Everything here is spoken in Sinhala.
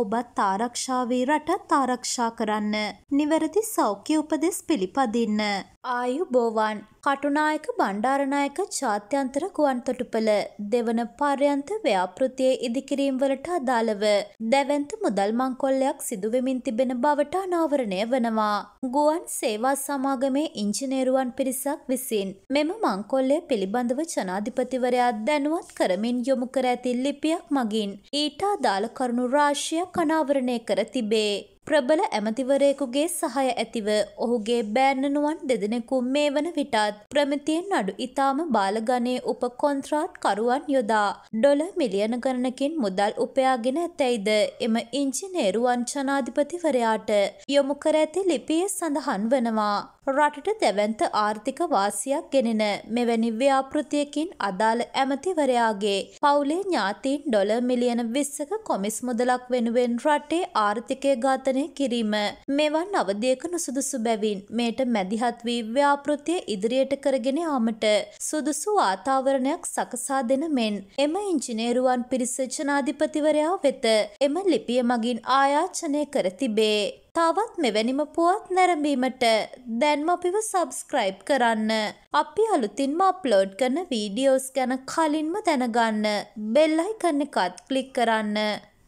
ඔබත් ආරක්ෂාවේ රටත් ආරක්ෂා කරන්න. නිවැරදි සෞඛ්‍ය උපදෙස් පිළිපදින්න. ආයුබෝවන් කටුනායක බණ්ඩාරනායක ජාත්‍යන්තර ගුවන්තොටුපළ දෙවන පර්යන්ත ව්‍යාපෘතියේ ඉදිකිරීම් වලට අදාළව දැවැන්ත මුදල් මංකොල්ලයක් සිදුවෙමින් තිබෙන බවට අනාවරණය වනවා. ගුවන් සේවා සමාගමේ ඉංජිනේරුවන් පිරිසක් විසින් මෙම මංකොල්ලය පිළිබඳව ජනාධිපතිවරයා දැනුවත් කරමින් යොමු කර ඇති ලිපියක් මගින් ඊට අදාළ කරුණු රාශියක් කනාවරණය කර තිබේ. ප්‍රබල ඇමතිවරයෙකුගේ සහය ඇතිව ඔහුගේ බෑන්නනුවන් දෙදෙනෙකු මේ වන විටත් ප්‍රමිතියෙන් අඩු ඉතාම බාලගනයේ උප කොන්ත්‍රාට් කරුවන් යොදා ඩොල මිලියන ගණනකින් මුදල් උපයාගෙන ඇතැයිද එම ඉංජිනේරුවන් ජනාධිපතිවරයාට යොමු කර ඇති ලිපියේ සඳහන් වනවා. රටට දැවන්ත ආර්ථික වාසියක් ගෙනෙන මෙවැනි ව්‍යාපෘතියකින් අදාළ ඇමතිවරයාගේ පවුලේ ඥාතීන් ඩොල මිලියන විස්සක කොමිස් මුදලක් වෙනුවෙන් රටේ ආර්ථිකය ඝාතන ඝාතනය කිරීම. මෙවන් අවධියක නුසුදුසු බැවින් මෙයට මැදිහත් වී ව්‍යාපෘතිය ඉදිරියට කරගෙන යාමට සුදුසු වාතාවරණයක් සකසා දෙන මෙන් එම ඉංජිනේරුවන් පිරිස ජනාධිපතිවරයා වෙත එම ලිපිය මගින් ආයාචනය කර තිබේ. තවත් මෙවැනිම පුවත් නැරඹීමට දැන්ම අපිව සබස්ක්‍රයිබ් කරන්න. අපි අලුතින්ම අප්ලෝඩ් කරන වීඩියෝස් ගැන කලින්ම දැනගන්න. බෙල්ලයි කන්න එකත් කලික් කරන්න.